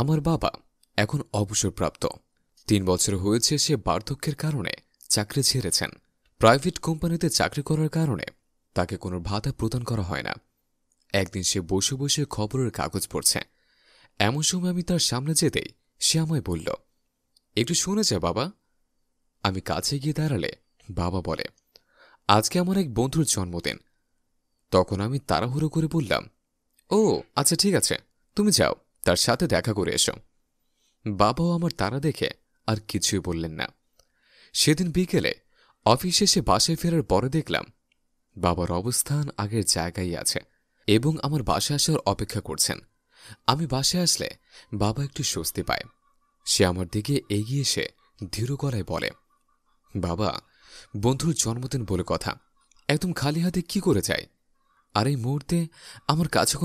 আমার বাবা এখন অবসরপ্রাপ্ত তিন বছর হয়েছে সে বার্ধক্যের কারণে চাকরি ছেড়েছেন প্রাইভেট কোম্পানিতে চাকরি করার কারণে তাকে কোনো ভাতা প্রদান করা হয় না একদিন সে বসে বসে খবরের কাগজ পড়ছে এমন সময় আমি তার সামনে যেতেই সে আমায় বলল একটু শুনে যা বাবা আমি কাছে গিয়ে দাঁড়ালে বাবা বলে আজকে আমার এক বন্ধুর জন্মদিন তখন আমি তাড়াহুড়ো করে বললাম ও আচ্ছা ঠিক আছে তুমি যাও তার সাথে দেখা করে এসো বাবাও আমার তারা দেখে আর কিছুই বললেন না সেদিন বিকেলে অফিসে এসে বাসে ফেরার পরে দেখলাম বাবার অবস্থান আগের জায়গায় আছে এবং আমার বাসে আসার অপেক্ষা করছেন আমি বাসে আসলে বাবা একটু স্বস্তি পায় সে আমার দিকে এগিয়ে এসে ধীর গলায় বলে বাবা বন্ধুর জন্মদিন বলে কথা একদম খালি হাতে কি করে যায় আর এই মুহূর্তে আমার কাছে কোনো